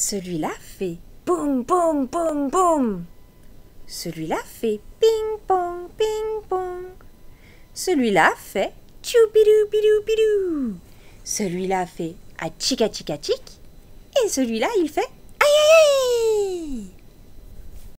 Celui-là fait boum, boum, boum, boum. Celui-là fait ping-pong, ping-pong. Celui-là fait tchoupidou, bidou, bidou. Celui-là fait a chica, chic. Et celui-là, il fait